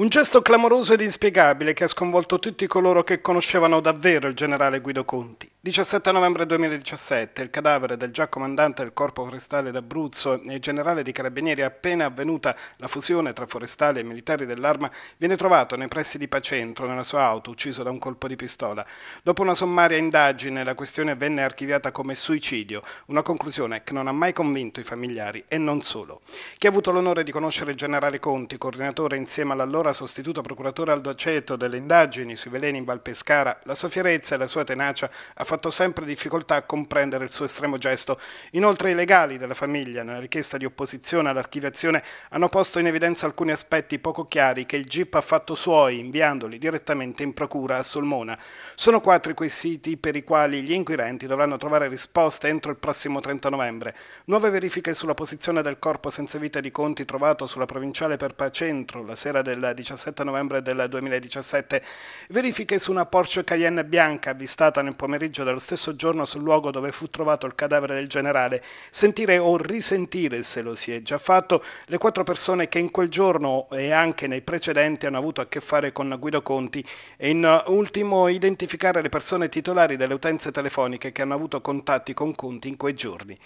Un gesto clamoroso ed inspiegabile che ha sconvolto tutti coloro che conoscevano davvero il generale Guido Conti. 17 novembre 2017, il cadavere del già comandante del Corpo Forestale d'Abruzzo e generale dei Carabinieri appena avvenuta la fusione tra forestali e militari dell'arma viene trovato nei pressi di Pacentro nella sua auto ucciso da un colpo di pistola. Dopo una sommaria indagine la questione venne archiviata come suicidio, una conclusione che non ha mai convinto i familiari e non solo. Chi ha avuto l'onore di conoscere il generale Conti, coordinatore insieme all'allora sostituto procuratore Aldo Aceto delle indagini sui veleni in Val Pescara, la sua fierezza e la sua tenacia ha fatto sempre difficoltà a comprendere il suo estremo gesto. Inoltre i legali della famiglia, nella richiesta di opposizione all'archiviazione, hanno posto in evidenza alcuni aspetti poco chiari che il GIP ha fatto suoi, inviandoli direttamente in procura a Solmona. Sono quattro i quesiti per i quali gli inquirenti dovranno trovare risposte entro il prossimo 30 novembre. Nuove verifiche sulla posizione del corpo senza vita di Conti trovato sulla provinciale Perpa Centro la sera del 17 novembre del 2017. Verifiche su una Porsche Cayenne bianca avvistata nel pomeriggio pomeriggio dello stesso giorno sul luogo dove fu trovato il cadavere del generale, sentire o risentire, se lo si è già fatto, le quattro persone che in quel giorno e anche nei precedenti hanno avuto a che fare con Guido Conti e in ultimo identificare le persone titolari delle utenze telefoniche che hanno avuto contatti con Conti in quei giorni.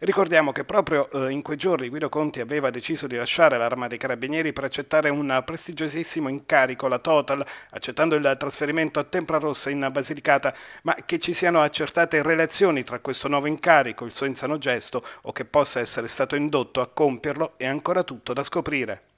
Ricordiamo che proprio eh, in quei giorni Guido Conti aveva deciso di lasciare l'arma dei carabinieri per accettare un prestigiosissimo incarico, la Total, accettando il trasferimento a Tempra Rossa in Basilicata, ma che ci si siano accertate relazioni tra questo nuovo incarico, e il suo insano gesto o che possa essere stato indotto a compierlo è ancora tutto da scoprire.